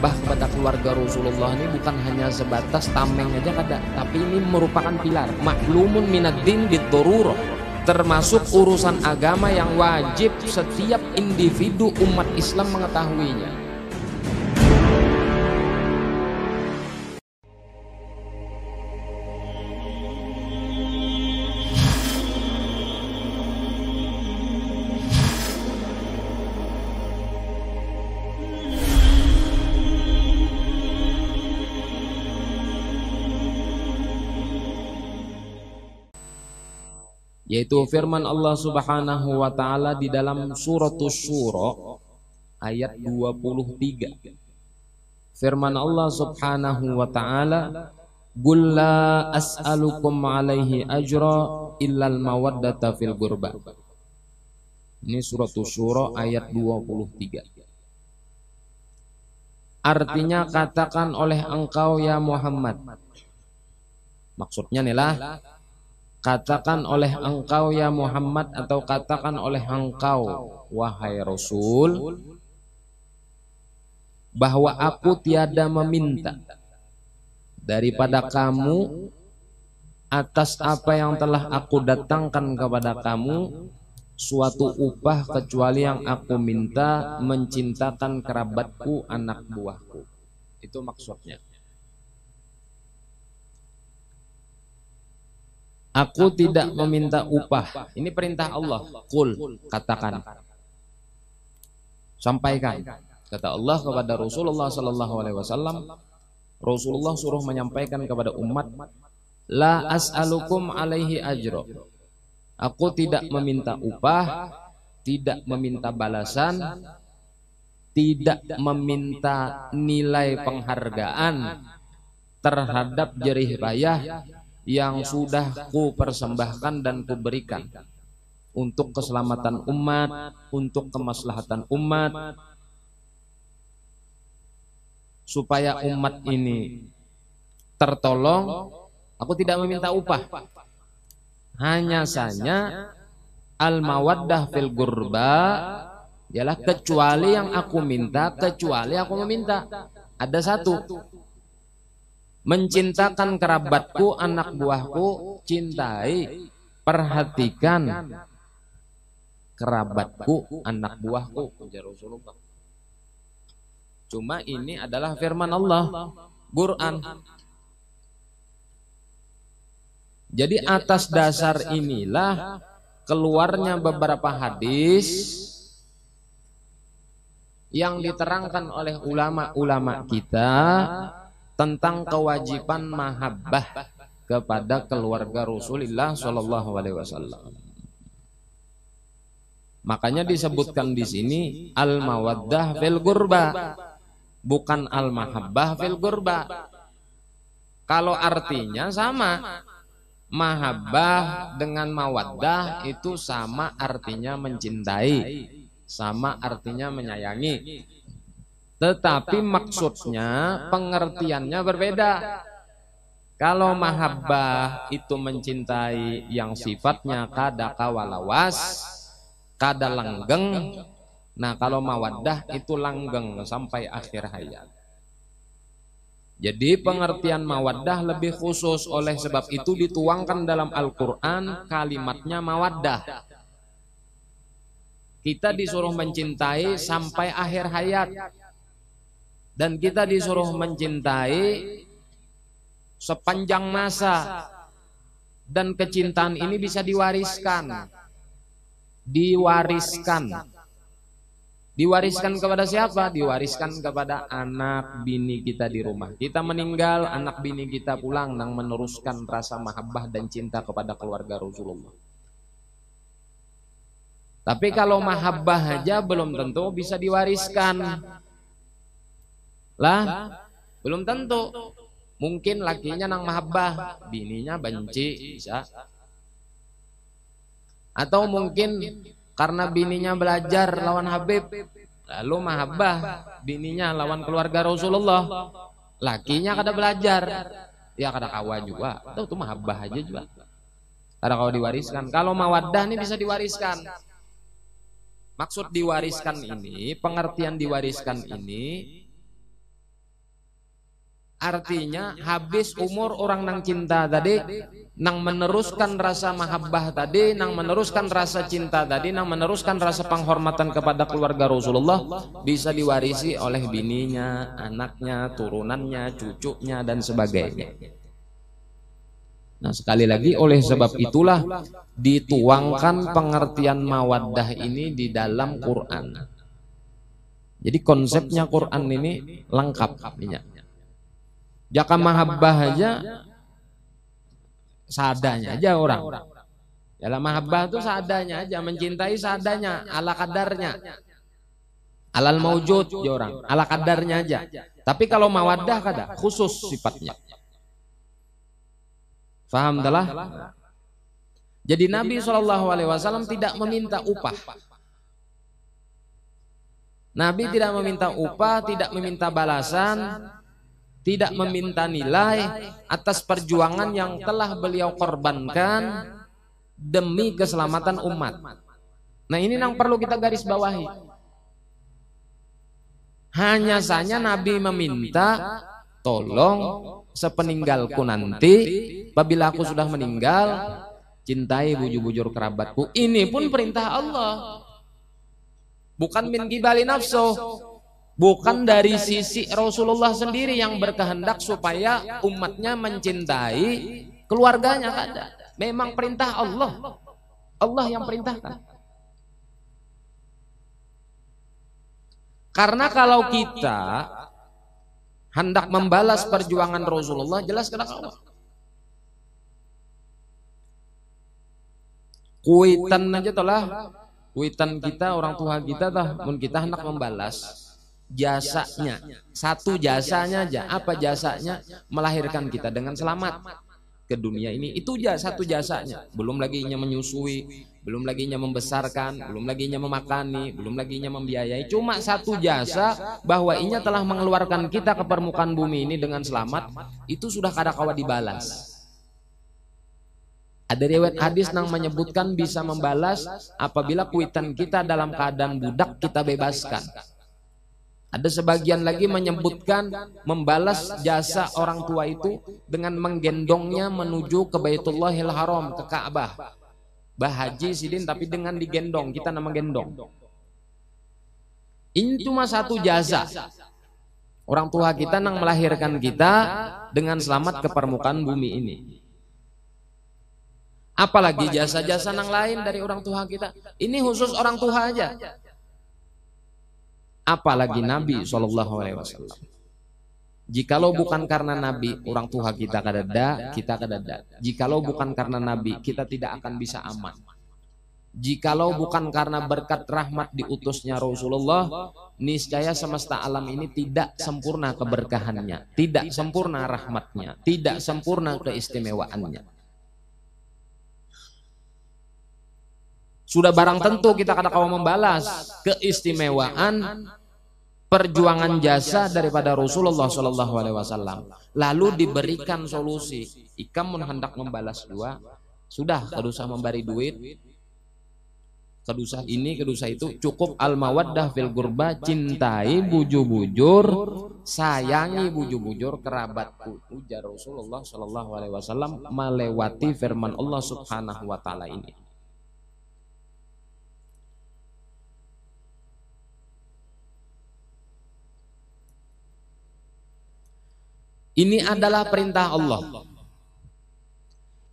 Ka'bah kepada keluarga Rasulullah ini bukan hanya sebatas tameng aja kada, tapi ini merupakan pilar maklumun minad din bidaruroh termasuk urusan agama yang wajib setiap individu umat Islam mengetahuinya. yaitu firman Allah Subhanahu wa taala di dalam surah Syura ayat 23. Firman Allah Subhanahu wa taala, "Qul la as'alukum 'alaihi ajra al mawaddata fil qurba." Ini surah Syura ayat 23. Artinya katakan oleh engkau ya Muhammad. Maksudnya nih lah Katakan oleh engkau ya Muhammad atau katakan oleh engkau wahai Rasul bahwa aku tiada meminta daripada kamu atas apa yang telah aku datangkan kepada kamu suatu upah kecuali yang aku minta mencintakan kerabatku anak buahku itu maksudnya Aku tidak meminta upah. Ini perintah Allah. Kul, katakan. Sampaikan. Kata Allah kepada Rasulullah Sallallahu Alaihi Wasallam. Rasulullah suruh menyampaikan kepada umat, La as'alukum alaihi ajro. Aku tidak meminta upah, tidak meminta balasan, tidak meminta nilai penghargaan terhadap jerih payah yang sudah ku persembahkan dan kuberikan untuk keselamatan umat, untuk kemaslahatan umat, supaya umat ini tertolong. Aku tidak meminta upah, hanya saja al mawaddah fil gurba ialah kecuali yang aku minta, kecuali aku meminta. Ada satu Mencintakan kerabatku, anak buahku, cintai, perhatikan kerabatku, anak buahku. Ya Cuma ini adalah firman Allah, Quran. Jadi atas dasar inilah keluarnya beberapa hadis yang diterangkan oleh ulama-ulama kita tentang kewajiban mahabbah kepada keluarga Rasulullah Shallallahu Alaihi Wasallam. Makanya disebutkan di sini al mawaddah fil gurba, bukan al mahabbah fil gurba. Kalau artinya sama, mahabbah dengan mawaddah itu sama artinya mencintai, sama artinya menyayangi. Tetapi maksudnya pengertiannya berbeda. Kalau mahabbah itu mencintai yang sifatnya kada kawalawas, kada langgeng. Nah kalau nah, mawaddah itu langgeng sampai akhir hayat. Jadi pengertian mawaddah lebih khusus oleh sebab itu dituangkan dalam Al-Quran kalimatnya mawaddah. Kita disuruh mencintai sampai akhir hayat. Dan kita disuruh mencintai sepanjang masa. Dan kecintaan ini bisa diwariskan. Diwariskan. Diwariskan kepada siapa? Diwariskan kepada anak bini kita di rumah. Kita meninggal, anak bini kita pulang dan meneruskan rasa mahabbah dan cinta kepada keluarga Rasulullah. Tapi kalau mahabbah aja belum tentu bisa diwariskan. Lah, belum tentu. Mungkin lakinya nang mahabbah, bininya benci, bisa. Atau mungkin karena bininya belajar lawan Habib, lalu mahabbah, bininya lawan keluarga Rasulullah. Lakinya kada belajar, ya kada kawa juga. Atau tuh mahabbah aja juga. Kada kawa diwariskan. Kalau mawaddah ini bisa diwariskan. Maksud diwariskan ini, pengertian diwariskan ini Artinya habis umur orang nang cinta tadi nang meneruskan rasa mahabbah tadi, nang meneruskan rasa cinta tadi, nang meneruskan rasa penghormatan kepada keluarga Rasulullah bisa diwarisi oleh bininya, anaknya, turunannya, cucunya dan sebagainya. Nah, sekali lagi oleh sebab itulah dituangkan pengertian mawaddah ini di dalam Quran. Jadi konsepnya Quran ini lengkap. Ya. Jaka mahabbah aja sadanya aja orang. Dalam mahabbah itu sadanya aja, mencintai sadanya, ala kadarnya. Alal maujud aja orang, ala kadarnya aja. Tapi kalau mawaddah kada, khusus sifatnya. Faham telah? Jadi Nabi Shallallahu Alaihi Wasallam tidak meminta upah. Nabi tidak meminta upah, tidak meminta balasan, tidak meminta nilai atas perjuangan yang telah beliau korbankan demi keselamatan umat. Nah ini nah, yang perlu kita garis bawahi. Hanya saja Nabi meminta tolong sepeninggalku nanti apabila aku sudah meninggal cintai bujur-bujur kerabatku. Ini pun perintah Allah. Bukan min gibali nafsu Bukan dari sisi Rasulullah sendiri yang berkehendak supaya umatnya mencintai keluarganya Memang perintah Allah. Allah yang perintahkan. Karena kalau kita hendak membalas perjuangan Rasulullah jelas kena Allah. Kuitan aja telah kuitan kita orang tua kita tah pun kita hendak membalas jasanya satu jasanya aja apa jasanya melahirkan kita dengan selamat ke dunia ini itu aja satu jasanya belum lagi nya menyusui belum lagi nya membesarkan belum lagi nya memakani belum lagi nya membiayai cuma satu jasa bahwa inya telah mengeluarkan kita ke permukaan bumi ini dengan selamat itu sudah kada kawa dibalas ada riwayat hadis yang menyebutkan bisa membalas apabila kuitan kita dalam keadaan budak kita bebaskan ada sebagian lagi menyebutkan membalas jasa orang tua itu dengan menggendongnya menuju ke Baitullahil Haram, ke Ka'bah. Bahaji sidin tapi dengan digendong, kita nama gendong. Ini cuma satu jasa. Orang tua kita nang melahirkan kita dengan selamat ke permukaan bumi ini. Apalagi jasa-jasa nang lain dari orang tua kita. Ini khusus orang tua aja apalagi Nabi Shallallahu Alaihi Wasallam. Jikalau bukan karena Nabi, orang tua kita kadada, kita kadada. Jikalau bukan karena Nabi, kita tidak akan bisa aman. Jikalau bukan karena berkat rahmat diutusnya Rasulullah, niscaya semesta alam ini tidak sempurna keberkahannya, tidak sempurna rahmatnya, tidak sempurna keistimewaannya. Sudah barang tentu kita kata kaum membalas keistimewaan perjuangan jasa daripada Rasulullah Shallallahu Alaihi Wasallam. Lalu diberikan solusi. Ikam pun hendak membalas dua, sudah kedusah memberi duit, kedusah ini, kedusah itu cukup al mawaddah fil gurba cintai bujur-bujur, sayangi bujur-bujur kerabatku. Ujar Rasulullah Shallallahu Alaihi Wasallam melewati firman Allah Subhanahu Wa Taala ini. Ini adalah perintah Allah.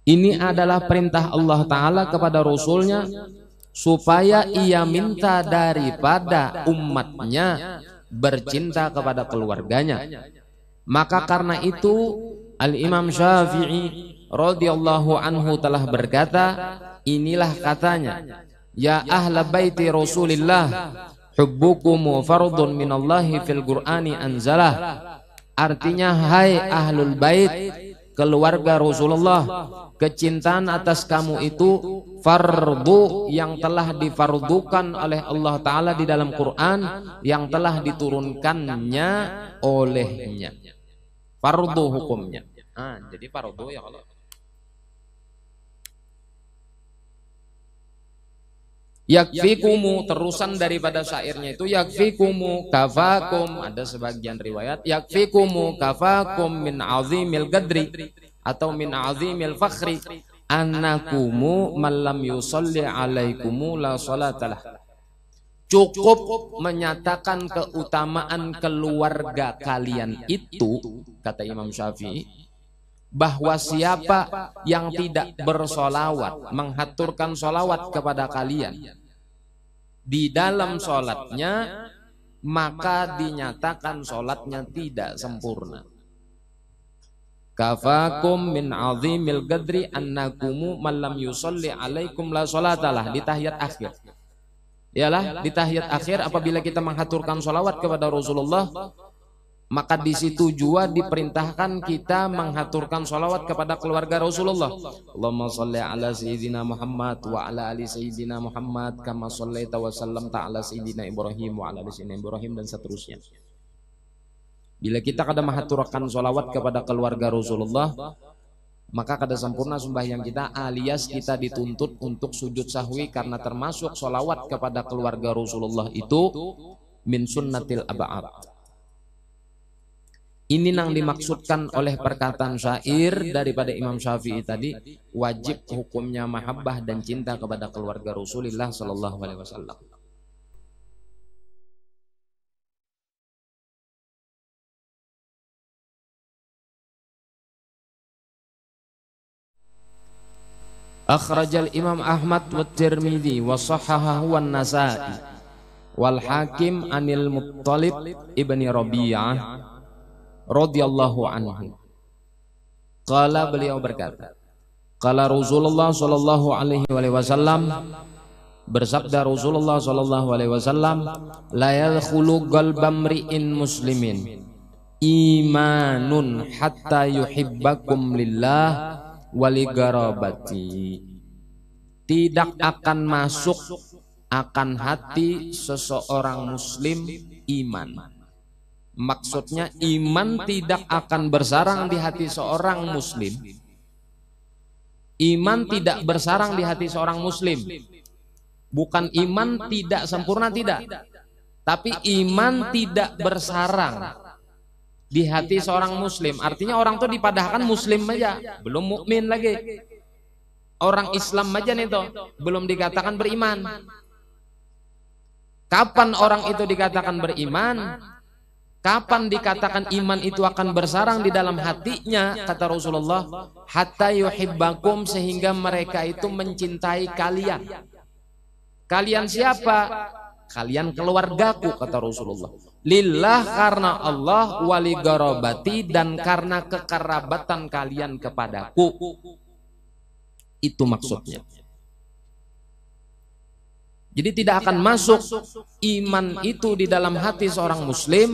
Ini adalah perintah Allah Ta'ala kepada Rasulnya supaya ia minta daripada umatnya bercinta kepada keluarganya. Maka karena itu Al-Imam Syafi'i radhiyallahu anhu telah berkata, inilah katanya, Ya ahla baiti Rasulillah, hubbukumu fardun minallahi fil Qur'ani anzalah. Artinya hai ahlul bait keluarga Rasulullah kecintaan atas kamu itu fardu yang telah difardukan oleh Allah taala di dalam Quran yang telah diturunkannya olehnya fardu hukumnya ah, jadi fardu ya Allah Yakfikumu terusan daripada syairnya itu yakfikumu kafakum ada sebagian riwayat yakfikumu kafakum min azimil gadri atau min azimil fakhri annakumu malam yusalli alaikumu la salatalah cukup menyatakan keutamaan keluarga kalian itu kata Imam Syafi'i bahwa siapa yang tidak bersolawat menghaturkan solawat kepada kalian di dalam solatnya maka dinyatakan solatnya tidak sempurna kafakum min azimil gadri annakumu malam yusalli alaikum la solatalah di tahiyat akhir ialah di tahiyat akhir apabila kita menghaturkan solawat kepada Rasulullah maka di situ juga diperintahkan kita menghaturkan sholawat kepada keluarga Rasulullah. Allahumma sholli ala sayyidina Muhammad wa ala ali sayyidina Muhammad kama sholaita wa sallam ta'ala sayyidina Ibrahim wa ala ali sayyidina Ibrahim dan seterusnya. Bila kita kada menghaturkan sholawat kepada keluarga Rasulullah, maka kada sempurna sembahyang kita alias kita dituntut untuk sujud sahwi karena termasuk sholawat kepada keluarga Rasulullah itu min sunnatil abad ini yang dimaksudkan oleh perkataan syair daripada Imam Syafi'i tadi wajib hukumnya mahabbah dan cinta kepada keluarga Rasulullah Shallallahu Alaihi Wasallam. أخرج Imam Ahmad wa Tirmidzi wa والحاكم wa Nasa'i wal Hakim anil Muttalib ibni radhiyallahu anhu. Kala beliau berkata, kala Rasulullah sallallahu alaihi wasallam bersabda Rasulullah sallallahu alaihi wasallam la yadkhulu qalbamri'in muslimin imanun hatta yuhibbakum lillah waligarabati tidak akan masuk akan hati seseorang muslim iman Maksudnya iman tidak akan bersarang di hati seorang muslim. Iman tidak bersarang di hati seorang muslim. Bukan iman tidak sempurna tidak. Tapi iman tidak bersarang di hati seorang muslim. Artinya orang itu dipadahkan muslim saja, belum mukmin lagi. Orang Islam saja nih toh, belum dikatakan beriman. Kapan orang itu dikatakan beriman? Kapan dikatakan iman itu akan bersarang di dalam hatinya, kata Rasulullah, hatta yuhibbakum sehingga mereka itu mencintai kalian. Kalian siapa? Kalian keluargaku, kata Rasulullah. Lillah karena Allah wali garobati dan karena kekerabatan kalian kepadaku. Itu maksudnya. Jadi tidak akan masuk iman itu di dalam hati seorang muslim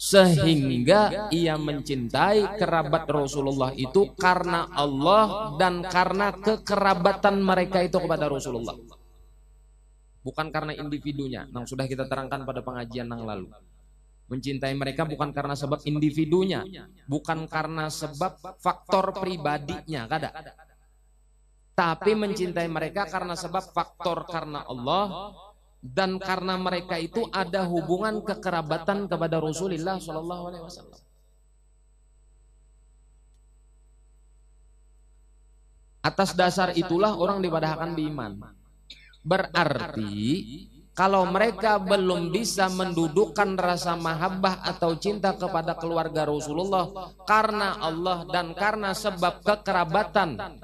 sehingga ia mencintai kerabat Rasulullah itu karena Allah dan karena kekerabatan mereka itu kepada Rasulullah. Bukan karena individunya, yang sudah kita terangkan pada pengajian yang lalu. Mencintai mereka bukan karena sebab individunya, bukan karena sebab faktor pribadinya, kada tapi mencintai mereka karena sebab faktor karena Allah dan karena mereka itu ada hubungan kekerabatan kepada Rasulullah Shallallahu Alaihi Wasallam. Atas dasar itulah orang dipadahkan biman. Berarti kalau mereka belum bisa mendudukkan rasa mahabbah atau cinta kepada keluarga Rasulullah karena Allah dan karena sebab kekerabatan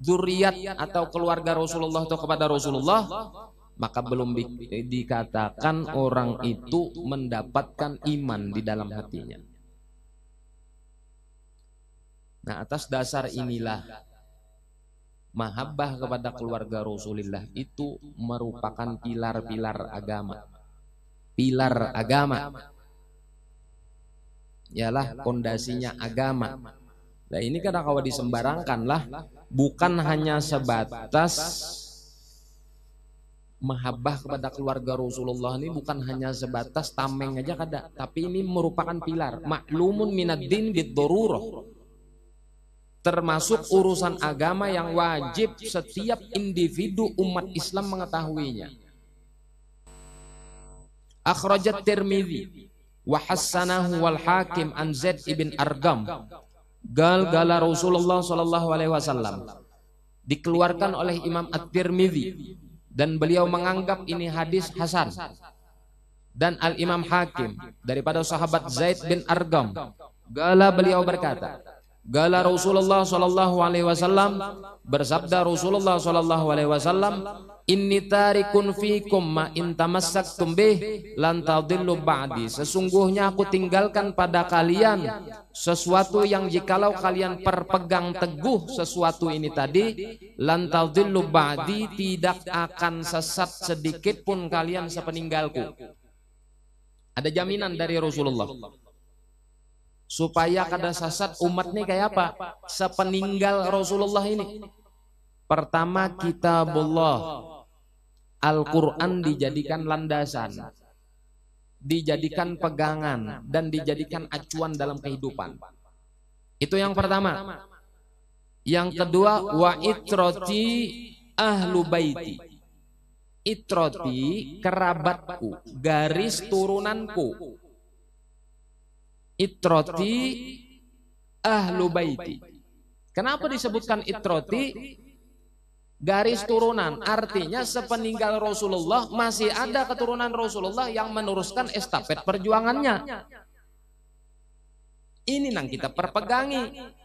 zuriat atau keluarga Rasulullah atau kepada Rasulullah maka belum di, dikatakan orang itu mendapatkan iman di dalam hatinya. Nah, atas dasar inilah mahabbah kepada keluarga Rasulullah itu merupakan pilar-pilar agama. Pilar agama ialah pondasinya agama. Nah, ini kan kalau disembarangkan lah bukan hanya sebatas mahabbah kepada keluarga Rasulullah ini bukan hanya sebatas tameng aja kada tapi ini merupakan pilar maklumun minad din bid termasuk urusan agama yang wajib setiap individu umat Islam mengetahuinya akhrajat tirmidzi wa hassanahu wal hakim an Zaid ibn Argam gal-gala Rasulullah Shallallahu Alaihi Wasallam dikeluarkan oleh Imam At-Tirmidzi dan beliau menganggap ini hadis Hasan dan Al Imam Hakim daripada sahabat Zaid bin Argam gala beliau berkata gala Rasulullah Shallallahu Alaihi Wasallam bersabda Rasulullah Shallallahu Alaihi Wasallam Inni tarikun fikum ma in tumbih bih lan ba'di. Sesungguhnya aku tinggalkan pada kalian sesuatu yang jikalau kalian perpegang teguh sesuatu ini tadi lantau tadillu ba'di tidak akan sesat sedikit pun kalian sepeninggalku. Ada jaminan dari Rasulullah. Supaya kada sesat umat ini kayak apa? Sepeninggal Rasulullah ini. Pertama kitabullah Al-Quran dijadikan landasan, dijadikan pegangan, dan dijadikan acuan dalam kehidupan. Itu yang pertama. Yang kedua, wa itroti ahlu baiti. Itroti kerabatku, garis turunanku. Itroti ahlu baiti. Kenapa disebutkan itroti? garis turunan. Artinya sepeninggal Rasulullah masih ada keturunan Rasulullah yang meneruskan estafet perjuangannya. Ini yang kita perpegangi.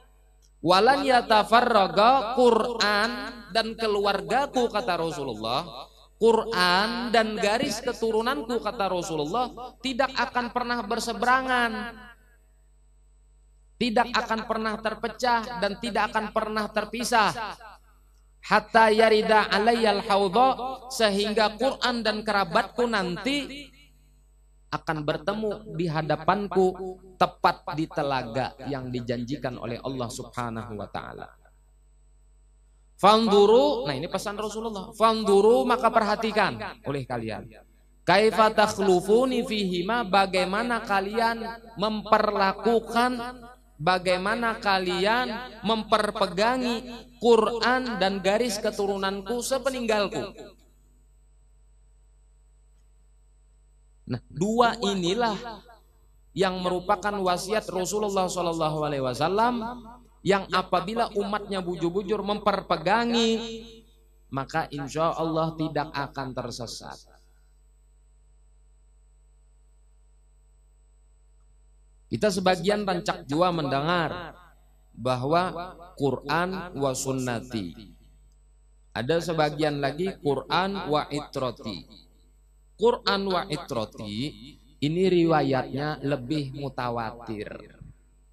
Walan yatafarraga Quran dan keluargaku kata Rasulullah. Quran dan garis keturunanku kata Rasulullah tidak akan pernah berseberangan tidak akan pernah terpecah dan tidak akan pernah terpisah hatta yarida alayyal haudha sehingga Quran dan kerabatku nanti akan bertemu di hadapanku tepat di telaga yang dijanjikan oleh Allah Subhanahu wa taala. Fanduru, nah ini pesan Rasulullah. Fanduru maka perhatikan oleh kalian. Kaifa takhlufuni fihima bagaimana kalian memperlakukan Bagaimana kalian memperpegangi Quran dan garis keturunanku sepeninggalku? Nah, dua inilah yang merupakan wasiat Rasulullah SAW Wasallam yang apabila umatnya bujur-bujur memperpegangi maka insya Allah tidak akan tersesat. Kita sebagian rancak jua mendengar bahwa Quran wa sunnati. Ada sebagian lagi Quran wa itroti. Quran wa itroti ini riwayatnya lebih mutawatir.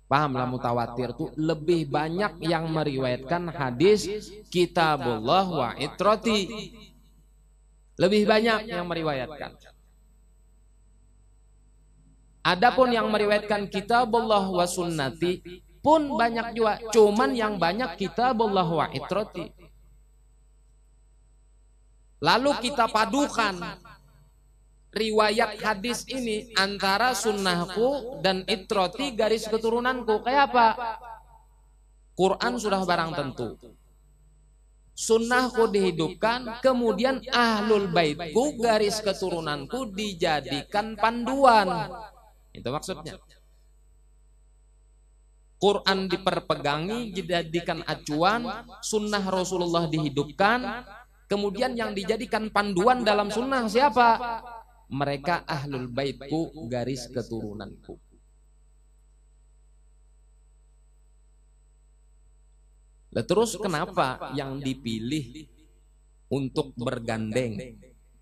Pahamlah mutawatir itu lebih banyak yang meriwayatkan hadis kitabullah wa itroti. Lebih banyak yang meriwayatkan. Adapun yang meriwayatkan kitabullah wa sunnati pun banyak juga, cuman yang banyak kitabullah wa itrati. Lalu kita padukan riwayat hadis ini antara sunnahku dan itroti garis keturunanku. Kayak apa? Quran sudah barang tentu. Sunnahku dihidupkan, kemudian ahlul baitku garis keturunanku dijadikan panduan. Itu maksudnya. Quran diperpegangi, dijadikan acuan, sunnah Rasulullah dihidupkan, kemudian yang dijadikan panduan dalam sunnah siapa? Mereka ahlul baitku, garis keturunanku. terus kenapa yang dipilih untuk bergandeng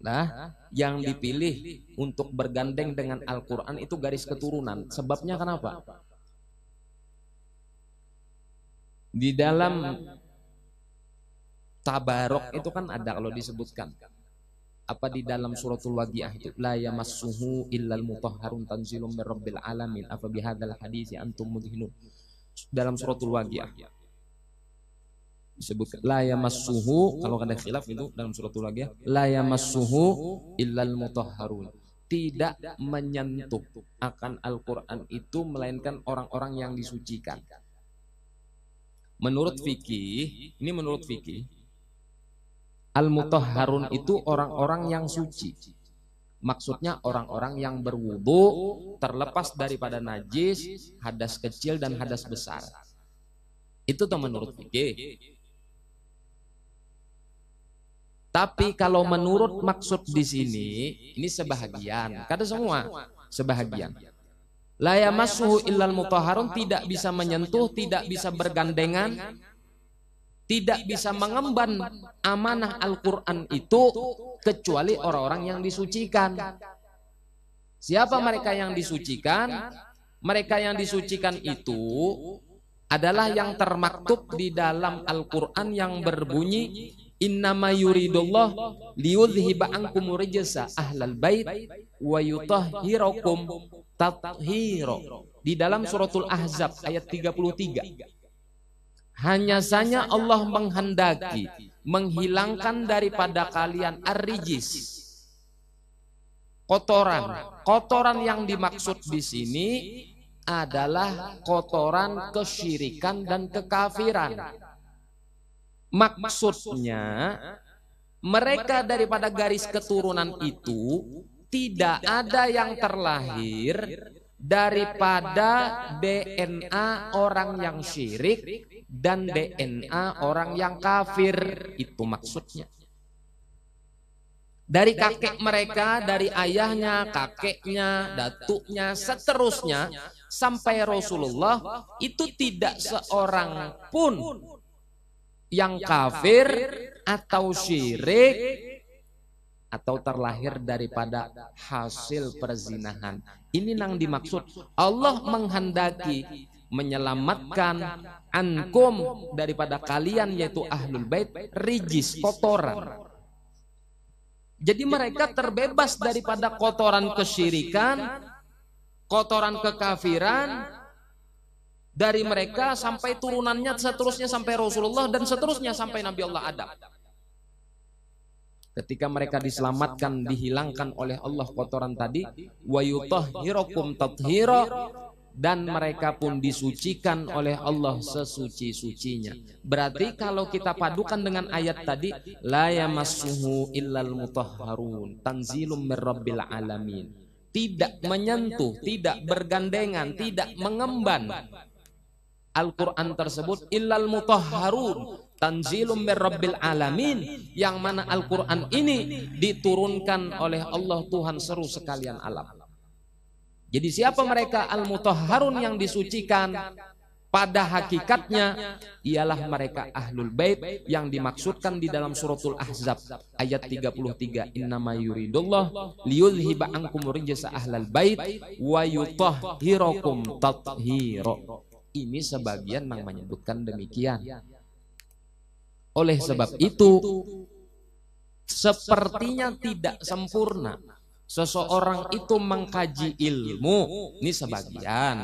Nah, nah yang dipilih untuk bergandeng dengan Al-Qur'an itu garis keturunan. Sebabnya kenapa? Di dalam tabarok itu kan, kan ada kalau disebutkan apa di dalam suratul waqiah itu la yamassuhu illal mutahharun tanzilum mir rabbil alamin Apa hadis hadisi antum mudhinu. dalam suratul waqiah disebutkan la yamassuhu kalau ada khilaf itu dalam surat itu lagi ya la yamassuhu illal mutahharun tidak menyentuh akan Al-Qur'an itu melainkan orang-orang yang disucikan. Menurut fikih, ini menurut fikih Al-mutahharun itu orang-orang yang suci. Maksudnya orang-orang yang berwudu terlepas daripada najis, hadas kecil dan hadas besar. Itu tuh menurut fikih. Tapi kalau menurut maksud di sini, ini sebahagian. kata semua, sebahagian. Layamasuhu illal mutahharun tidak bisa menyentuh, tidak bisa bergandengan, tidak bisa mengemban amanah Al-Quran itu kecuali orang-orang yang disucikan. Siapa mereka yang disucikan? Mereka yang disucikan itu adalah yang termaktub di dalam Al-Quran yang berbunyi Innama yuridullah liyudhhiba ankum rijasa ahlal bait wa yutahhirakum tathira. Di dalam suratul Ahzab ayat 33. Hanya saja Allah menghendaki menghilangkan daripada kalian arrijis kotoran. Kotoran yang dimaksud di sini adalah kotoran kesyirikan dan kekafiran. Maksudnya mereka daripada garis keturunan itu tidak ada yang terlahir daripada DNA orang yang syirik dan DNA orang yang kafir itu maksudnya dari kakek mereka, dari ayahnya, kakeknya, datuknya, seterusnya sampai Rasulullah itu tidak seorang pun yang kafir atau syirik atau terlahir daripada hasil perzinahan. Ini yang dimaksud Allah menghendaki menyelamatkan ankum daripada kalian yaitu ahlul bait rijis kotoran. Jadi mereka terbebas daripada kotoran kesyirikan, kotoran kekafiran, dari mereka sampai turunannya seterusnya sampai Rasulullah dan seterusnya sampai Nabi Allah Adam. Ketika mereka diselamatkan, dihilangkan oleh Allah kotoran tadi, tathira dan mereka pun disucikan oleh Allah sesuci-sucinya. Berarti kalau kita padukan dengan ayat tadi, la yamassuhu illal mutahharun, tanzilum mir alamin. Tidak menyentuh, tidak bergandengan, tidak mengemban Al-Quran tersebut illal mutahharun tanzilum mirrabbil alamin yang mana Al-Quran ini diturunkan oleh Allah Tuhan seru sekalian alam jadi siapa mereka al-mutahharun yang disucikan pada hakikatnya ialah mereka ahlul bait yang dimaksudkan di dalam suratul ahzab ayat 33 innama yuridullah liyuzhiba ankum ahlal bait wa yutahhirakum ini sebagian yang menyebutkan demikian. Oleh sebab itu, sepertinya tidak sempurna. Seseorang itu mengkaji ilmu, ini sebagian.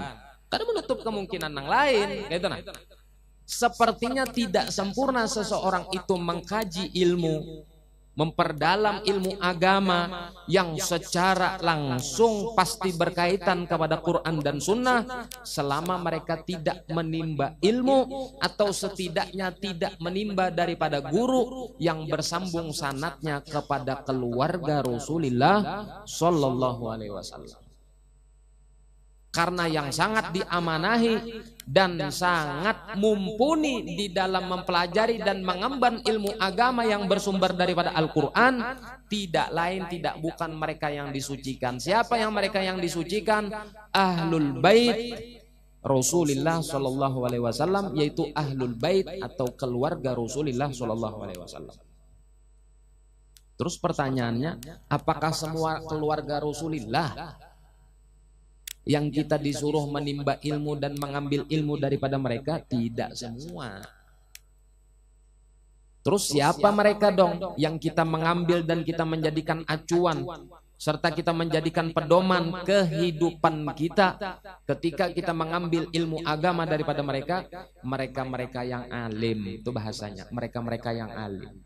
Karena menutup kemungkinan yang lain, gitu nah. Sepertinya tidak sempurna seseorang itu mengkaji ilmu, memperdalam ilmu agama yang secara langsung pasti berkaitan kepada Quran dan Sunnah selama mereka tidak menimba ilmu atau setidaknya tidak menimba daripada guru yang bersambung sanatnya kepada keluarga Rasulullah Shallallahu Alaihi Wasallam karena yang sangat diamanahi dan sangat mumpuni di dalam mempelajari dan mengemban ilmu agama yang bersumber daripada Al-Quran tidak lain tidak bukan mereka yang disucikan siapa yang mereka yang disucikan Ahlul Bait Rasulullah Shallallahu Alaihi Wasallam yaitu Ahlul Bait atau keluarga Rasulullah Shallallahu Alaihi Wasallam Terus pertanyaannya, apakah semua keluarga Rasulullah yang kita disuruh menimba ilmu dan mengambil ilmu daripada mereka tidak semua terus siapa mereka dong yang kita mengambil dan kita menjadikan acuan serta kita menjadikan pedoman kehidupan kita ketika kita mengambil ilmu agama daripada mereka mereka-mereka yang alim itu bahasanya mereka-mereka yang alim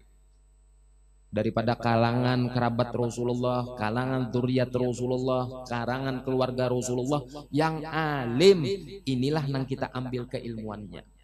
daripada kalangan kerabat Rasulullah, kalangan zuriat Rasulullah, kalangan keluarga Rasulullah yang alim. Inilah yang kita ambil keilmuannya.